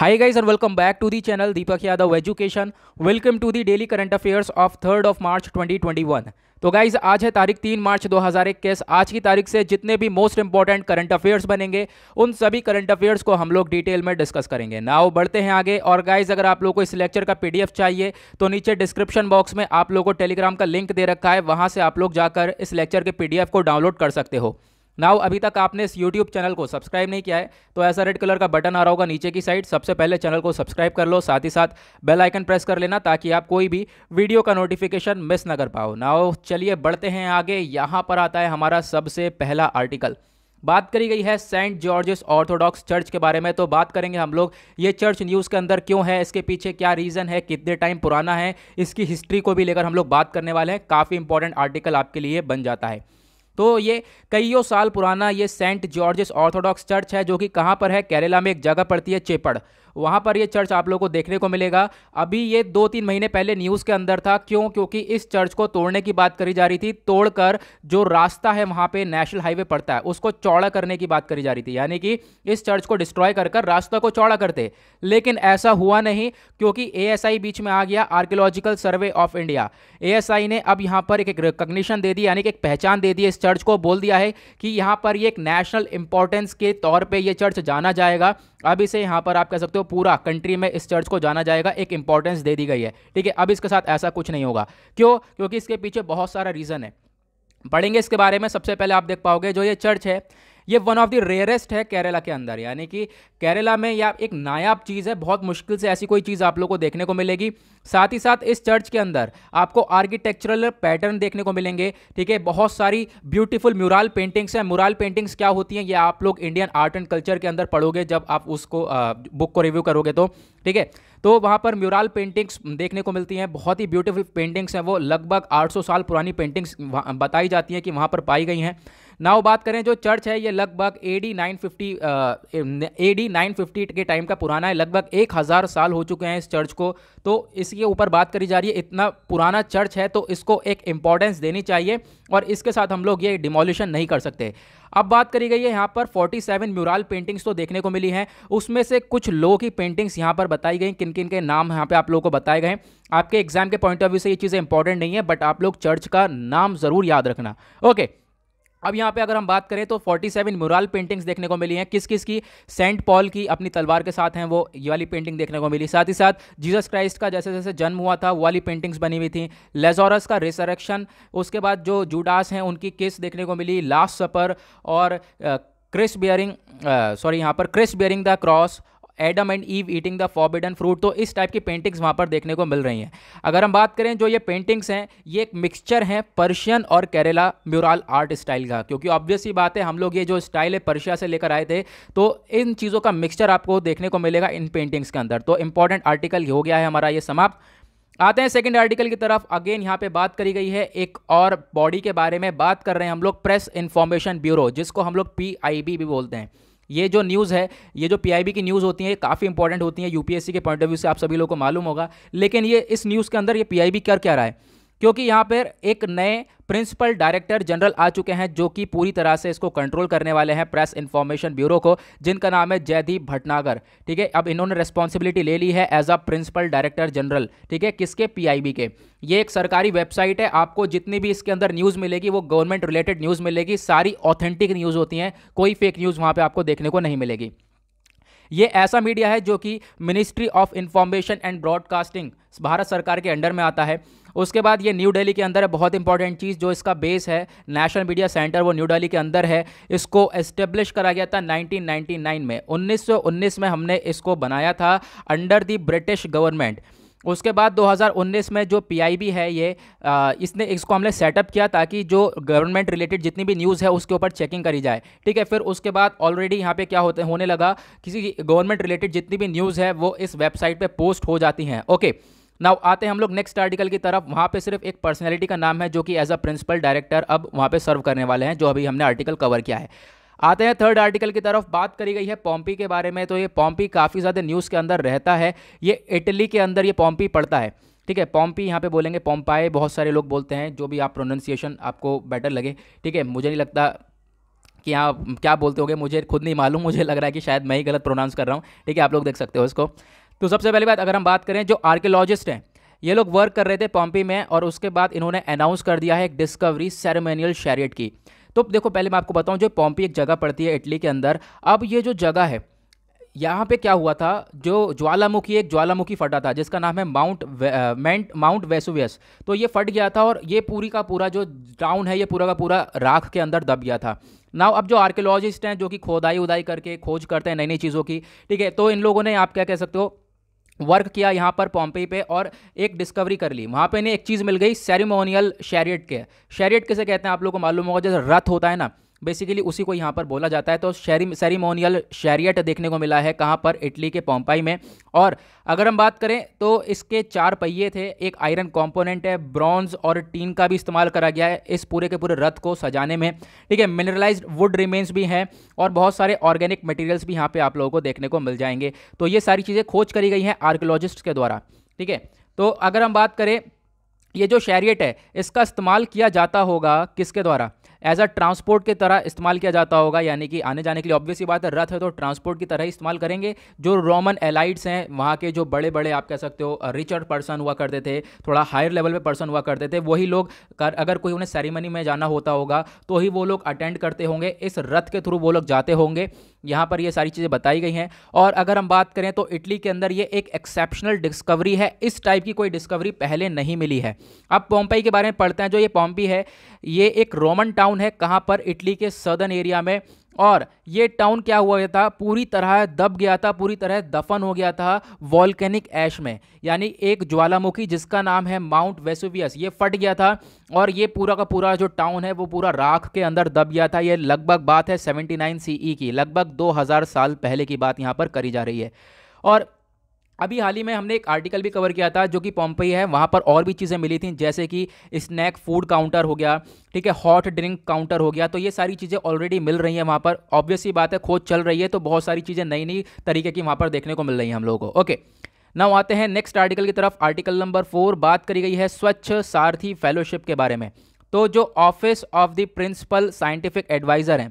High guys और welcome back to the channel Deepak Yadav education welcome to the daily current affairs of third of March 2021 तो guys आज है तारीख तीन मार्च 2021 आज की तारीख से जितने भी मोस्ट इंपॉर्टेंट करंट अफेयर्स बनेंगे उन सभी करंट अफेयर्स को हम लोग डिटेल में डिस्कस करेंगे नाव बढ़ते हैं आगे और गाइज अगर आप लोग को इस लेक्चर का पी चाहिए तो नीचे डिस्क्रिप्शन बॉक्स में आप लोग को टेलीग्राम का लिंक दे रखा है वहाँ से आप लोग जाकर इस लेक्चर के पी को डाउनलोड कर सकते हो नाउ अभी तक आपने इस यूट्यूब चैनल को सब्सक्राइब नहीं किया है तो ऐसा रेड कलर का बटन आ रहा होगा नीचे की साइड सबसे पहले चैनल को सब्सक्राइब कर लो साथ ही साथ बेल आइकन प्रेस कर लेना ताकि आप कोई भी वीडियो का नोटिफिकेशन मिस ना कर पाओ नाओ चलिए बढ़ते हैं आगे यहाँ पर आता है हमारा सबसे पहला आर्टिकल बात करी गई है सेंट जॉर्जेस ऑर्थोडॉक्स चर्च के बारे में तो बात करेंगे हम लोग ये चर्च न्यूज़ के अंदर क्यों है इसके पीछे क्या रीज़न है कितने टाइम पुराना है इसकी हिस्ट्री को भी लेकर हम लोग बात करने वाले हैं काफ़ी इंपॉर्टेंट आर्टिकल आपके लिए बन जाता है तो ये कईयों साल पुराना ये सेंट जॉर्जेस ऑर्थोडॉक्स चर्च है जो कि कहाँ पर है केरला में एक जगह पड़ती है चेपड़ वहाँ पर ये चर्च आप लोग को देखने को मिलेगा अभी ये दो तीन महीने पहले न्यूज़ के अंदर था क्यों क्योंकि इस चर्च को तोड़ने की बात करी जा रही थी तोड़कर जो रास्ता है वहाँ पे नेशनल हाईवे पड़ता है उसको चौड़ा करने की बात करी जा रही थी यानी कि इस चर्च को डिस्ट्रॉय कर कर रास्ता को चौड़ा करते लेकिन ऐसा हुआ नहीं क्योंकि ए बीच में आ गया आर्कियोलॉजिकल सर्वे ऑफ इंडिया ए ने अब यहाँ पर एक एक रिकग्निशन दे दी यानी कि एक पहचान दे दी इस चर्च को बोल दिया है कि यहाँ पर ये एक नेशनल इंपॉर्टेंस के तौर पर यह चर्च जाना जाएगा अब इसे यहाँ पर आप कह सकते हो पूरा कंट्री में इस चर्च को जाना जाएगा एक इंपॉर्टेंस दे दी गई है ठीक है अब इसके साथ ऐसा कुछ नहीं होगा क्यों क्योंकि इसके पीछे बहुत सारा रीज़न है पढ़ेंगे इसके बारे में सबसे पहले आप देख पाओगे जो ये चर्च है ये वन ऑफ द रेयरेस्ट है केरला के अंदर यानी कि केरला में यह एक नायाब चीज़ है बहुत मुश्किल से ऐसी कोई चीज़ आप लोग को देखने को मिलेगी साथ ही साथ इस चर्च के अंदर आपको आर्किटेक्चरल पैटर्न देखने को मिलेंगे ठीक है बहुत सारी ब्यूटीफुल म्यूरल पेंटिंग्स हैं म्यूरल पेंटिंग्स क्या होती हैं ये आप लोग इंडियन आर्ट एंड कल्चर के अंदर पढ़ोगे जब आप उसको आ, बुक को रिव्यू करोगे तो ठीक है तो वहाँ पर म्यूरल पेंटिंग्स देखने को मिलती हैं बहुत ही ब्यूटीफुल पेंटिंग्स हैं वो लगभग आठ साल पुरानी पेंटिंग्स बताई जाती हैं कि वहाँ पर पाई गई हैं नाउ बात करें जो चर्च है ये लगभग A D nine fifty A D nine fifty के टाइम का पुराना है लगभग एक हज़ार साल हो चुके हैं इस चर्च को तो इसके ऊपर बात करी जा रही है इतना पुराना चर्च है तो इसको एक इम्पॉर्टेंस देनी चाहिए और इसके साथ हम लोग ये डिमोलिशन नहीं कर सकते अब बात करी गई है यहाँ पर 47 म्यूरल पेंटिंग्स तो देखने को मिली हैं उसमें से कुछ लोगों की पेंटिंग्स यहाँ पर बताई गई किन किन के नाम यहाँ पे आप लोगों को बताए गए आपके एग्जाम के पॉइंट ऑफ व्यू से ये चीज़ें इंपॉर्टेंट नहीं है बट आप लोग चर्च का नाम ज़रूर याद रखना ओके अब यहाँ पे अगर हम बात करें तो 47 मुराल पेंटिंग्स देखने को मिली हैं किस किस की सेंट पॉल की अपनी तलवार के साथ हैं वो ये वाली पेंटिंग देखने को मिली साथ ही साथ जीसस क्राइस्ट का जैसे जैसे जन्म हुआ था वो वाली पेंटिंग्स बनी हुई थी लेजोरस का रिसरेक्शन उसके बाद जो जूडास हैं उनकी किस देखने को मिली लास्ट सपर और क्रिस बियरिंग सॉरी यहाँ पर Christ bearing the cross Adam and Eve eating the forbidden fruit तो इस टाइप की पेंटिंग्स वहाँ पर देखने को मिल रही हैं अगर हम बात करें जो ये पेंटिंग्स हैं ये एक मिक्सचर हैं पर्शियन और केरला म्यूरल आर्ट स्टाइल का क्योंकि ऑब्वियस ही बात है हम लोग ये जो स्टाइल है पर्शिया से लेकर आए थे तो इन चीज़ों का मिक्सचर आपको देखने को मिलेगा इन पेंटिंग्स के अंदर तो इंपॉर्टेंट आर्टिकल हो गया है हमारा ये समाप्त आते हैं सेकंड आर्टिकल की तरफ अगेन यहाँ पे बात करी गई है एक और बॉडी के बारे में बात कर रहे हैं हम लोग प्रेस इन्फॉर्मेशन ब्यूरो जिसको हम लोग पी भी बोलते हैं ये जो न्यूज़ है ये जो पीआईबी की न्यूज़ होती है काफ़ी इंपॉर्टेंट होती है यूपीएससी के पॉइंट ऑफ व्यू से आप सभी लोगों को मालूम होगा लेकिन ये इस न्यूज़ के अंदर ये पीआईबी कर क्या रहा है क्योंकि यहाँ पर एक नए प्रिंसिपल डायरेक्टर जनरल आ चुके हैं जो कि पूरी तरह से इसको कंट्रोल करने वाले हैं प्रेस इन्फॉर्मेशन ब्यूरो को जिनका नाम है जयदीप भटनागर ठीक है अब इन्होंने रिस्पॉन्सिबिलिटी ले ली है as a principal director general ठीक है किसके पीआईबी के ये एक सरकारी वेबसाइट है आपको जितनी भी इसके अंदर न्यूज़ मिलेगी वो गवर्नमेंट रिलेटेड न्यूज़ मिलेगी सारी ऑथेंटिक न्यूज़ होती हैं कोई फेक न्यूज़ वहाँ पर आपको देखने को नहीं मिलेगी ये ऐसा मीडिया है जो कि ministry of information and broadcasting Bharat सरकार के अंडर में आता है उसके बाद ये न्यू दिल्ली के अंदर है बहुत इंपॉर्टेंट चीज़ जो इसका बेस है नेशनल मीडिया सेंटर वो न्यू दिल्ली के अंदर है इसको एस्टेब्लिश करा गया था 1999 में 1919 में हमने इसको बनाया था अंडर दी ब्रिटिश गवर्नमेंट उसके बाद 2019 में जो पीआईबी है ये आ, इसने इसको हमने सेटअप किया ताकि जो गवर्नमेंट रिलेटेड जितनी भी न्यूज़ है उसके ऊपर चेकिंग करी जाए ठीक है फिर उसके बाद ऑलरेडी यहाँ पे क्या होते होने लगा किसी गवर्नमेंट रिलेटेड जितनी भी न्यूज़ है वो इस वेबसाइट पे पोस्ट हो जाती हैं ओके नाउ आते हैं हम लोग नेक्स्ट आर्टिकल की तरफ वहाँ पे सिर्फ एक पर्सनैलिटी का नाम है जो कि एज अ प्रिंसिपल डायरेक्टर अब वहाँ पर सर्व करने वाले हैं जो अभी हमने आर्टिकल कवर किया है आते हैं थर्ड आर्टिकल की तरफ बात करी गई है पॉम्पी के बारे में तो ये पॉम्पी काफ़ी ज़्यादा न्यूज़ के अंदर रहता है ये इटली के अंदर ये पॉम्पी पड़ता है ठीक है पॉम्पी यहाँ पे बोलेंगे पॉम्पाए बहुत सारे लोग बोलते हैं जो भी आप प्रोनाउंसिएशन आपको बेटर लगे ठीक है मुझे नहीं लगता कि आप क्या बोलते होगे मुझे खुद नहीं मालूम मुझे लग रहा है कि शायद मैं ही गलत प्रोनाउंस कर रहा हूँ ठीक है आप लोग देख सकते हो इसको तो सबसे पहली बात अगर हम बात करें जो आर्कियोलॉजिस्ट हैं ये लोग वर्क कर रहे थे पॉम्पी में और उसके बाद इन्होंने अनाउंस कर दिया है एक डिस्कवरी सेरेमोनियल शैरियट की तो देखो पहले मैं आपको बताऊँ जो पॉम्पी एक जगह पड़ती है इटली के अंदर अब ये जो जगह है यहाँ पे क्या हुआ था जो ज्वालामुखी एक ज्वालामुखी फटा था जिसका नाम है माउंट मेंट माउंट वेसुवियस तो ये फट गया था और ये पूरी का पूरा जो टाउन है ये पूरा का पूरा राख के अंदर दब गया था नाउ अब जो आर्कियोलॉजिस्ट हैं जो कि खोदाई उदाई करके खोज करते हैं नई नई चीज़ों की ठीक है तो इन लोगों ने आप क्या कह सकते हो वर्क किया यहाँ पर पॉम्पे पे और एक डिस्कवरी कर ली वहाँ पे इन्हें एक चीज़ मिल गई सेरिमोनियल शैरियट के शैरियट किसे कहते हैं आप लोग को मालूम होगा जैसे रथ होता है ना बेसिकली उसी को यहाँ पर बोला जाता है तो शेरी सेरीमोनियल शैरियट देखने को मिला है कहाँ पर इटली के पोम्पाई में और अगर हम बात करें तो इसके चार पहिए थे एक आयरन कॉम्पोनेंट है ब्रॉन्ज और टीन का भी इस्तेमाल करा गया है इस पूरे के पूरे रथ को सजाने में ठीक है मिनरलाइज वुड रिमेन्स भी हैं और बहुत सारे ऑर्गेनिक मटेरियल्स भी यहाँ पर आप लोगों को देखने को मिल जाएंगे तो ये सारी चीज़ें खोज करी गई हैं आर्कोलॉजिस्ट के द्वारा ठीक है तो अगर हम बात करें ये जो शैरियट है इसका इस्तेमाल किया जाता होगा किसके द्वारा एज अ ट्रांसपोर्ट की तरह इस्तेमाल किया जाता होगा यानी कि आने जाने के लिए ऑब्वियसली बात है रथ है तो ट्रांसपोर्ट की तरह इस्तेमाल करेंगे जो रोमन एलाइट्स हैं वहाँ के जो बड़े बड़े आप कह सकते हो रिचर्ड पर्सन हुआ करते थे थोड़ा हायर लेवल पे पर्सन हुआ करते थे वही लोग कर अगर कोई उन्हें सेरेमनी में जाना होता होगा तो ही वो लोग अटेंड करते होंगे इस रथ के थ्रू वो लोग जाते होंगे यहाँ पर ये सारी चीज़ें बताई गई हैं और अगर हम बात करें तो इटली के अंदर ये एक एक्सेप्शनल डिस्कवरी है इस टाइप की कोई डिस्कवरी पहले नहीं मिली है अब पोम्पई के बारे में पढ़ते हैं जो ये पोम्पी है ये एक रोमन टाउन है कहाँ पर इटली के सदर्न एरिया में और ये टाउन क्या हुआ था पूरी तरह दब गया था पूरी तरह दफन हो गया था वॉल्केनिक ऐश में यानी एक ज्वालामुखी जिसका नाम है माउंट वेसुवियस ये फट गया था और ये पूरा का पूरा जो टाउन है वो पूरा राख के अंदर दब गया था ये लगभग बात है 79 सीई e की लगभग 2000 साल पहले की बात यहाँ पर करी जा रही है और अभी हाल ही में हमने एक आर्टिकल भी कवर किया था जो कि पॉम्पई है वहाँ पर और भी चीज़ें मिली थी जैसे कि स्नैक फूड काउंटर हो गया ठीक है हॉट ड्रिंक काउंटर हो गया तो ये सारी चीज़ें ऑलरेडी मिल रही हैं वहाँ पर ऑब्वियसली बात है खोज चल रही है तो बहुत सारी चीज़ें नई नई तरीके की वहाँ पर देखने को मिल रही हैं हम लोगों को ओके नाउ आते हैं नेक्स्ट आर्टिकल की तरफ आर्टिकल नंबर फोर बात करी गई है स्वच्छ सारथी फेलोशिप के बारे में तो जो office of the principal scientific adviser हैं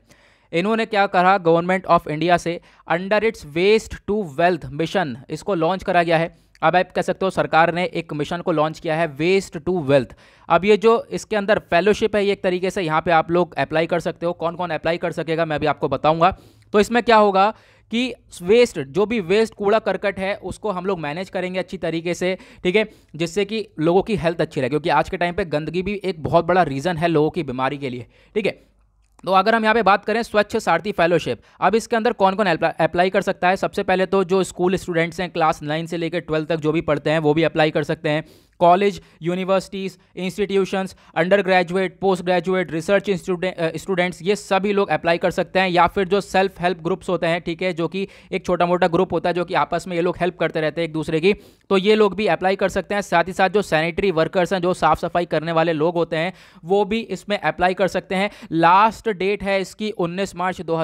इन्होंने क्या कहा गवर्नमेंट ऑफ इंडिया से under its waste to wealth mission इसको लॉन्च करा गया है अब आप कह सकते हो सरकार ने एक मिशन को लॉन्च किया है वेस्ट टू वेल्थ अब ये जो इसके अंदर फेलोशिप है ये एक तरीके से यहाँ पे आप लोग अप्लाई कर सकते हो कौन कौन अप्लाई कर सकेगा मैं भी आपको बताऊंगा तो इसमें क्या होगा कि वेस्ट जो भी वेस्ट कूड़ा करकट है उसको हम लोग मैनेज करेंगे अच्छी तरीके से ठीक है जिससे कि लोगों की हेल्थ अच्छी रहे क्योंकि आज के टाइम पे गंदगी भी एक बहुत बड़ा रीज़न है लोगों की बीमारी के लिए ठीक है तो अगर हम यहाँ पे बात करें स्वच्छ सारथी फेलोशिप अब इसके अंदर कौन कौन अप्लाई कर सकता है सबसे पहले तो जो स्कूल स्टूडेंट्स हैं क्लास नाइन से लेकर ट्वेल्थ तक जो भी पढ़ते हैं वो भी अप्लाई कर सकते हैं college universities institutions undergraduate postgraduate research students ये सभी लोग अप्लाई कर सकते हैं या फिर जो सेल्फ हेल्प ग्रुप्स होते हैं ठीक है जो कि एक छोटा मोटा ग्रुप होता है जो कि आपस में ये लोग हेल्प करते रहते हैं एक दूसरे की तो ये लोग भी अप्लाई कर सकते हैं साथ ही साथ जो सैनिटरी वर्कर्स हैं जो साफ सफाई करने वाले लोग होते हैं वो भी इसमें अप्लाई कर सकते हैं लास्ट डेट है इसकी उन्नीस मार्च दो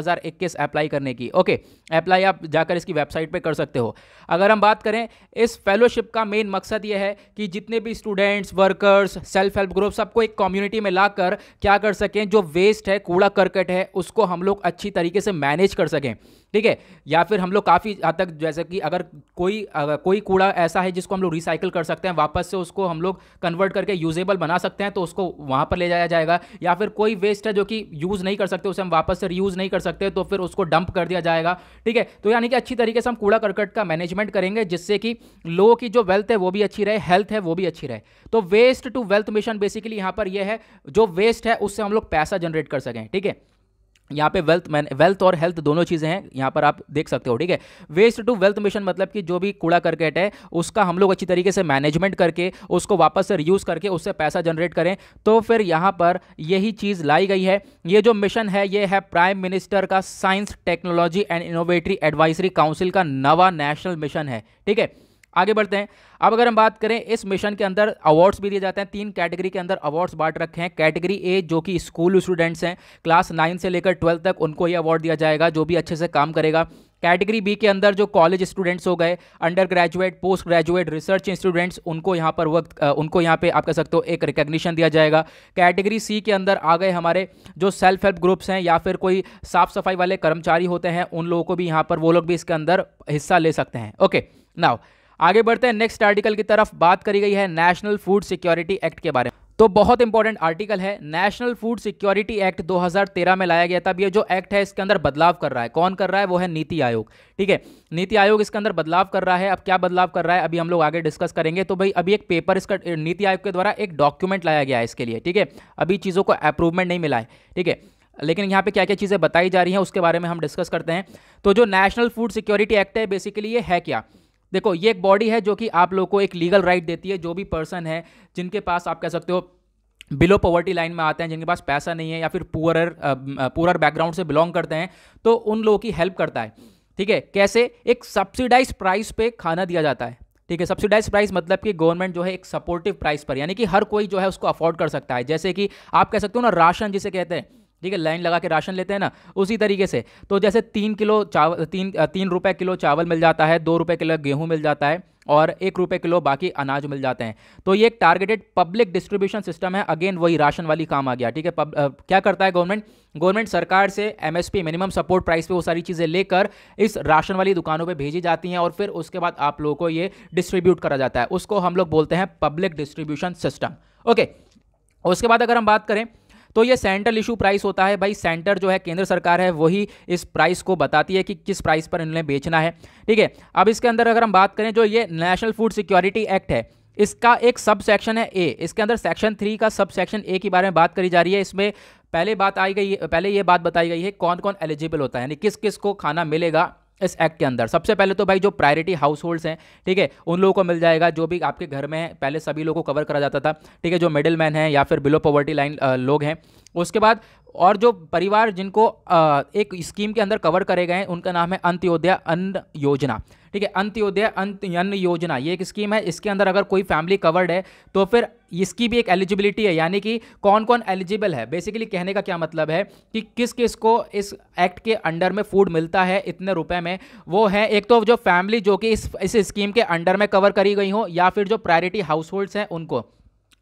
अप्लाई करने की ओके अप्लाई आप जाकर इसकी वेबसाइट पर कर सकते हो अगर हम बात करें इस फेलोशिप का मेन मकसद ये है कि जित जितने भी students workers self help group सबको एक कम्युनिटी में लाकर क्या कर सकें जो वेस्ट है कूड़ा करकट है उसको हम लोग अच्छी तरीके से मैनेज कर सकें ठीक है या फिर हम लोग काफ़ी हद तक जैसे कि अगर कोई अगर कोई कूड़ा ऐसा है जिसको हम लोग रिसाइकिल कर सकते हैं वापस से उसको हम लोग कन्वर्ट करके यूजेबल बना सकते हैं तो उसको वहाँ पर ले जाया जाएगा या फिर कोई वेस्ट है जो कि यूज़ नहीं कर सकते उसे हम वापस से रीयूज़ नहीं कर सकते तो फिर उसको डंप कर दिया जाएगा ठीक है तो यानी कि अच्छी तरीके से हम कूड़ा करकट का मैनेजमेंट करेंगे जिससे कि लोगों की जो वेल्थ है वो भी अच्छी रहे हेल्थ है वो भी अच्छी रहे तो waste to wealth mission basically यहां पर यह है जो वेस्ट है उससे हम लोग पैसा जनरेट कर सकें ठीक है यहाँ पे वेल्थ मैन वेल्थ और हेल्थ दोनों चीज़ें हैं यहाँ पर आप देख सकते हो ठीक है वेस्ट टू वेल्थ मिशन मतलब कि जो भी कूड़ा करकेट है उसका हम लोग अच्छी तरीके से मैनेजमेंट करके उसको वापस से रियूज़ करके उससे पैसा जनरेट करें तो फिर यहाँ पर यही चीज़ लाई गई है ये जो मिशन है ये है प्राइम मिनिस्टर का साइंस टेक्नोलॉजी एंड इनोवेटरी एडवाइजरी काउंसिल का नवा नेशनल मिशन है ठीक है आगे बढ़ते हैं अब अगर हम बात करें इस मिशन के अंदर अवार्ड्स भी दिए जाते हैं तीन कैटेगरी के अंदर अवार्ड्स बांट रखे हैं कैटेगरी ए जो कि स्कूल स्टूडेंट्स हैं क्लास नाइन से लेकर ट्वेल्थ तक उनको ये अवार्ड दिया जाएगा जो भी अच्छे से काम करेगा कैटेगरी बी के अंदर जो कॉलेज स्टूडेंट्स हो गए undergraduate postgraduate research students उनको यहाँ पर वक्त उनको यहाँ पे आप कह सकते हो एक रिकग्निशन दिया जाएगा कैटेगरी सी के अंदर आ गए हमारे जो सेल्फ हेल्प ग्रुप्स हैं या फिर कोई साफ सफाई वाले कर्मचारी होते हैं उन लोगों को भी यहाँ पर वो लोग भी इसके अंदर हिस्सा ले सकते हैं ओके नाव आगे बढ़ते हैं नेक्स्ट आर्टिकल की तरफ बात करी गई है नेशनल फूड सिक्योरिटी एक्ट के बारे में तो बहुत इंपॉर्टेंट आर्टिकल है नेशनल फूड सिक्योरिटी एक्ट 2013 में लाया गया था अब ये जो एक्ट है इसके अंदर बदलाव कर रहा है कौन कर रहा है वो है नीति आयोग ठीक है नीति आयोग इसके अंदर बदलाव कर रहा है अब क्या बदलाव कर रहा है अभी हम लोग आगे डिस्कस करेंगे तो भाई अभी एक पेपर इसका नीति आयोग के द्वारा एक डॉक्यूमेंट लाया गया है इसके लिए ठीक है अभी चीज़ों को अप्रूवमेंट नहीं मिला है ठीक है लेकिन यहाँ पे क्या क्या चीज़ें बताई जा रही हैं उसके बारे में हम डिस्कस करते हैं तो जो नेशनल फूड सिक्योरिटी एक्ट है बेसिकली ये है क्या देखो ये एक बॉडी है जो कि आप लोग को एक लीगल राइट देती है जो भी पर्सन है जिनके पास आप कह सकते हो बिलो पॉवर्टी लाइन में आते हैं जिनके पास पैसा नहीं है या फिर पुअर पुअर बैकग्राउंड से बिलोंग करते हैं तो उन लोगों की हेल्प करता है ठीक है कैसे एक सब्सिडाइज प्राइस पे खाना दिया जाता है ठीक है सब्सिडाइज प्राइस मतलब कि गवर्नमेंट जो है एक सपोर्टिव प्राइस पर यानी कि हर कोई जो है उसको अफोर्ड कर सकता है जैसे कि आप कह सकते हो ना राशन जिसे कहते हैं ठीक है लाइन लगा के राशन लेते हैं ना उसी तरीके से तो जैसे तीन किलो चावल तीन तीन रुपये किलो चावल मिल जाता है दो रुपये किलो गेहूँ मिल जाता है और एक रुपये किलो बाकी अनाज मिल जाते हैं तो ये एक टारगेटेड पब्लिक डिस्ट्रीब्यूशन सिस्टम है अगेन वही राशन वाली काम आ गया ठीक है क्या करता है गवर्नमेंट गवर्नमेंट सरकार से एमएसपी मिनिमम सपोर्ट प्राइस पे वो सारी चीज़ें लेकर इस राशन वाली दुकानों पे भेजी जाती हैं और फिर उसके बाद आप लोगों को ये डिस्ट्रीब्यूट करा जाता है उसको हम लोग बोलते हैं पब्लिक डिस्ट्रीब्यूशन सिस्टम ओके उसके बाद अगर हम बात करें तो ये सेंट्रल इशू प्राइस होता है भाई सेंटर जो है केंद्र सरकार है वही इस प्राइस को बताती है कि किस प्राइस पर इन्हें बेचना है ठीक है अब इसके अंदर अगर हम बात करें जो ये नेशनल फूड सिक्योरिटी एक्ट है इसका एक सब सेक्शन है ए इसके अंदर सेक्शन थ्री का सब सेक्शन ए के बारे में बात करी जा रही है इसमें पहले बात आई गई पहले ये बात बताई गई है कौन कौन एलिजिबल होता है यानी किस किस को खाना मिलेगा इस एक्ट के अंदर सबसे पहले तो भाई जो प्रायोरिटी हाउस होल्ड्स हैं ठीक है उन लोगों को मिल जाएगा जो भी आपके घर में है पहले सभी लोगों को कवर करा जाता था ठीक है जो मिडिल मैन है या फिर बिलो पॉवर्टी लाइन लोग हैं उसके बाद और जो परिवार जिनको आ, एक स्कीम के अंदर कवर करे गए हैं उनका नाम है अंत्योदय अन्न योजना ठीक है अंत्योदय अंत अन्न योजना ये एक स्कीम है इसके अंदर अगर कोई फैमिली कवर्ड है तो फिर इसकी भी एक एलिजिबिलिटी है यानी कि कौन कौन एलिजिबल है बेसिकली कहने का क्या मतलब है कि किस किस को इस एक्ट के अंडर में फूड मिलता है इतने रुपए में वो है एक तो जो फैमिली जो कि इस इस स्कीम के अंडर में कवर करी गई हो या फिर जो प्रायोरिटी हाउस होल्ड्स हैं उनको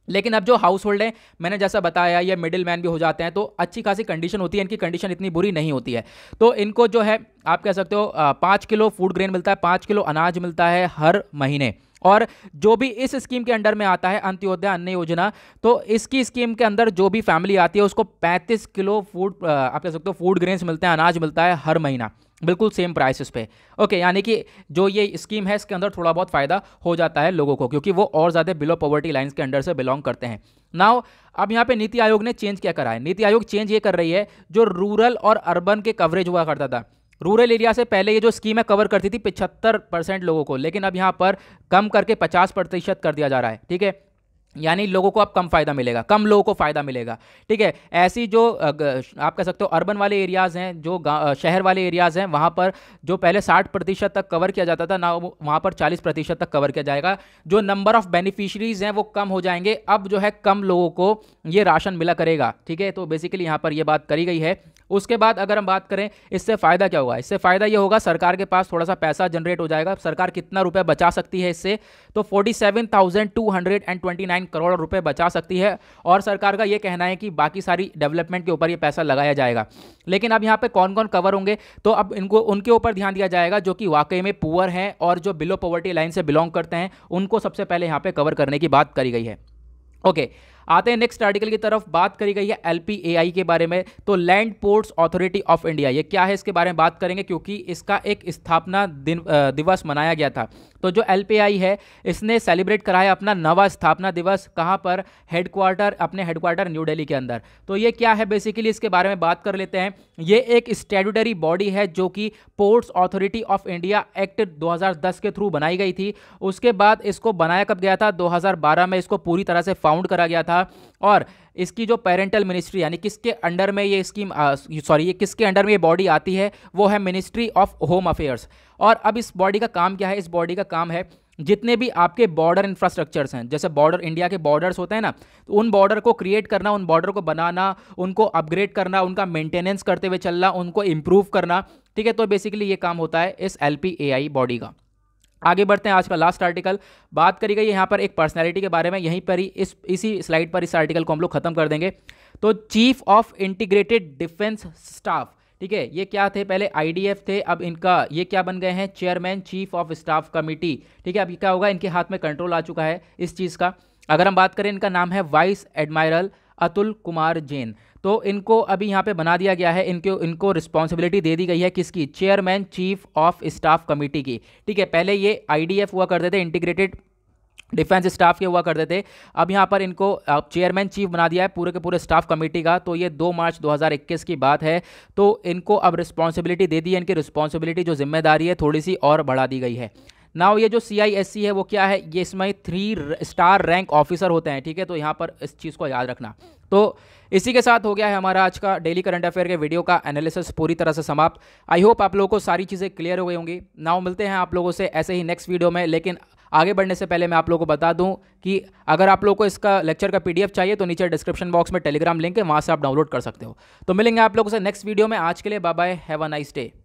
लेकिन अब जो हाउस होल्ड है मैंने जैसा बताया ये मिडिल मैन भी हो जाते हैं तो अच्छी खासी कंडीशन होती है इनकी कंडीशन इतनी बुरी नहीं होती है तो इनको जो है आप कह सकते हो पाँच किलो फूड ग्रेन मिलता है पाँच किलो अनाज मिलता है हर महीने और जो भी इस स्कीम के अंडर में आता है अंत्योदय अन्न योजना तो इसकी स्कीम के अंदर जो भी फैमिली आती है उसको 35 किलो फूड आप कह सकते हो फूड ग्रेन्स मिलते हैं अनाज मिलता है हर महीना बिल्कुल सेम प्राइस इस पर ओके यानी कि जो ये स्कीम है इसके अंदर थोड़ा बहुत फ़ायदा हो जाता है लोगों को क्योंकि वो और ज़्यादा बिलो पॉवर्टी लाइन्स के अंडर से बिलोंग करते हैं नाउ अब यहाँ पे नीति आयोग ने चेंज क्या करा है नीति आयोग चेंज ये कर रही है जो रूरल और अर्बन के कवरेज हुआ करता था रूरल एरिया से पहले ये जो स्कीम है कवर करती थी पिछहत्तर परसेंट लोगों को लेकिन अब यहाँ पर कम करके पचास प्रतिशत कर दिया जा रहा है ठीक है यानी लोगों को अब कम फ़ायदा मिलेगा कम लोगों को फ़ायदा मिलेगा ठीक है ऐसी जो आप कह सकते हो अर्बन वाले एरियाज़ हैं जो शहर वाले एरियाज़ हैं वहाँ पर जो पहले 60 प्रतिशत तक कवर किया जाता था ना वहाँ पर 40 प्रतिशत तक कवर किया जाएगा जो नंबर ऑफ़ बेनिफिशरीज़ हैं वो कम हो जाएंगे अब जो है कम लोगों को ये राशन मिला करेगा ठीक है तो बेसिकली यहाँ पर ये बात करी गई है उसके बाद अगर हम बात करें इससे फ़ायदा क्या होगा इससे फ़ायदा ये होगा सरकार के पास थोड़ा सा पैसा जनरेट हो जाएगा सरकार कितना रुपये बचा सकती है इससे तो 47,229 करोड़ रुपये बचा सकती है और सरकार का ये कहना है कि बाकी सारी डेवलपमेंट के ऊपर ये पैसा लगाया जाएगा लेकिन अब यहाँ पर कौन कौन कवर होंगे तो अब इनको उनके ऊपर ध्यान दिया जाएगा जो कि वाकई में पुअर हैं और जो बिलो पॉवर्टी लाइन से बिलोंग करते हैं उनको सबसे पहले यहाँ पर कवर करने की बात करी गई है ओके okay. आते हैं नेक्स्ट आर्टिकल की तरफ बात करी गई है एल के बारे में तो land ports authority of India ये क्या है इसके बारे में बात करेंगे क्योंकि इसका एक स्थापना दिन दिवस मनाया गया था तो जो एल है इसने सेलिब्रेट कराया अपना नवा स्थापना दिवस कहाँ पर हेडक्वार्टर अपने हेडक्वार्टर न्यू डेली के अंदर तो ये क्या है बेसिकली इसके बारे में बात कर लेते हैं ये एक स्टेटूटरी बॉडी है जो कि ports authority of India act 2010 के थ्रू बनाई गई थी उसके बाद इसको बनाया कब गया था 2012 में इसको पूरी तरह से फाउंड करा गया था था और इसकी जो पेरेंटल मिनिस्ट्री यानी किसके अंडर में ये स्कीम सॉरी ये किसके अंडर में ये बॉडी आती है वो है मिनिस्ट्री ऑफ होम अफेयर्स और अब इस बॉडी का काम क्या है इस बॉडी का काम है जितने भी आपके बॉर्डर इंफ्रास्ट्रक्चर्स हैं जैसे बॉर्डर इंडिया के बॉर्डर्स होते हैं ना तो उन बॉर्डर को क्रिएट करना उन बॉर्डर को बनाना उनको अपग्रेड करना उनका मेंटेनेंस करते हुए चलना उनको इम्प्रूव करना ठीक है तो बेसिकली ये काम होता है इस एल बॉडी का आगे बढ़ते हैं आज का लास्ट आर्टिकल बात करी गई यहाँ पर एक पर्सनैलिटी के बारे में यहीं पर ही इस इसी स्लाइड पर इस आर्टिकल को हम लोग खत्म कर देंगे तो chief of integrated defence staff ठीक है ये क्या थे पहले आईडीएफ थे अब इनका ये क्या बन गए हैं chairman chief of staff committee ठीक है अब ये क्या होगा इनके हाथ में कंट्रोल आ चुका है इस चीज़ का अगर हम बात करें इनका नाम है वाइस एडमायरल अतुल कुमार जैन तो इनको अभी यहाँ पे बना दिया गया है इनको इनको रिस्पॉन्सिबिलिटी दे दी गई है किसकी chairman chief of staff committee की ठीक है पहले ये आईडीएफ हुआ करते थे इंटीग्रेटेड डिफेंस स्टाफ के हुआ करते थे अब यहाँ पर इनको चेयरमैन चीफ बना दिया है पूरे के पूरे स्टाफ कमेटी का तो ये 2 मार्च 2021 की बात है तो इनको अब रिस्पॉन्सिबिलिटी दे दी है इनकी रिस्पॉन्सिबिलिटी जो जिम्मेदारी है थोड़ी सी और बढ़ा दी गई है नाउ ये जो सी है वो क्या है ये इसमें थ्री स्टार रैंक ऑफिसर होते हैं ठीक है तो यहाँ पर इस चीज़ को याद रखना तो इसी के साथ हो गया है हमारा आज का डेली करंट अफेयर के वीडियो का एनालिसिस पूरी तरह से समाप्त आई होप आप लोगों को सारी चीज़ें क्लियर हो गई होंगी नाउ मिलते हैं आप लोगों से ऐसे ही नेक्स्ट वीडियो में लेकिन आगे बढ़ने से पहले मैं आप लोगों को बता दूं कि अगर आप लोगों को इसका लेक्चर का पीडीएफ चाहिए तो नीचे डिस्क्रिप्शन बॉक्स में टेलीग्राम लिंक है वहाँ से आप डाउनलोड कर सकते हो तो मिलेंगे आप लोगों से नेक्स्ट वीडियो में आज के लिए bye have a nice day